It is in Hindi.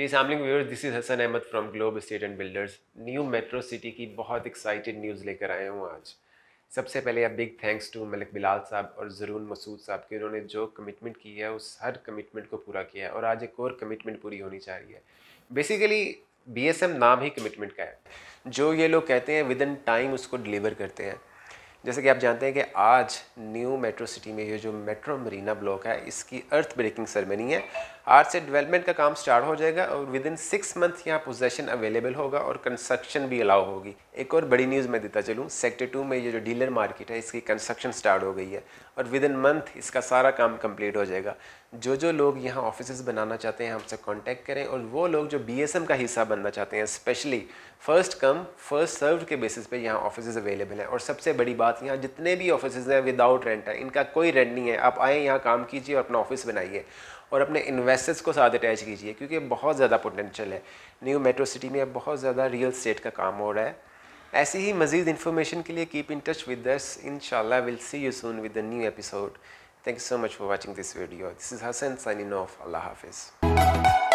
जी सामलिंग viewers this is Hasan Ahmed from globe state and builders new metro city की बहुत एक्साइटेड न्यूज़ लेकर आया हूँ आज सबसे पहले अब big thanks to Malik Bilal साहब और ज़रून मसूद साहब के उन्होंने जो कमिटमेंट की है उस हर कमिटमेंट को पूरा किया है और आज एक और कमिटमेंट पूरी होनी चाह रही है बेसिकली बी नाम ही कमिटमेंट का है जो ये लोग कहते हैं विद इन टाइम उसको डिलीवर करते हैं जैसे कि आप जानते हैं कि आज न्यू मेट्रो सिटी में ये जो मेट्रो मरीना ब्लॉक है इसकी अर्थ ब्रेकिंग सेरेमनी है आज से डेवलपमेंट का काम स्टार्ट हो जाएगा और विद इन सिक्स मंथ यहाँ पोजेशन अवेलेबल होगा और कंस्ट्रक्शन भी अलाउ होगी एक और बड़ी न्यूज़ मैं देता चलूँ सेक्टर टू में ये जो डीलर मार्केट है इसकी कंस्ट्रक्शन स्टार्ट हो गई है और विद इन मंथ इसका सारा काम कम्प्लीट हो जाएगा जो जो लोग यहाँ ऑफिस बनाना चाहते हैं हमसे कॉन्टैक्ट करें और वो लोग जो बी का हिस्सा बनना चाहते हैं specially first come first serve के बेसिस पे यहाँ ऑफिस अवेलेबल हैं और सबसे बड़ी बात यहाँ जितने भी ऑफिस हैं विदाउट रेंट है इनका कोई रेंट नहीं है आप आए यहाँ काम कीजिए और अपना ऑफिस बनाइए और अपने इन्वेस्ट एसेट्स को साथ अटैच कीजिए क्योंकि बहुत ज़्यादा पोटेंशियल है न्यू मेट्रो सिटी में अब बहुत ज़्यादा रियल स्टेट का काम हो रहा है ऐसी ही मजीद इन्फॉर्मेशन के लिए keep in touch with this in will see you soon with new episode thank you so much for watching this video this is Hasan नो ऑफ अल्लाह हाफिज़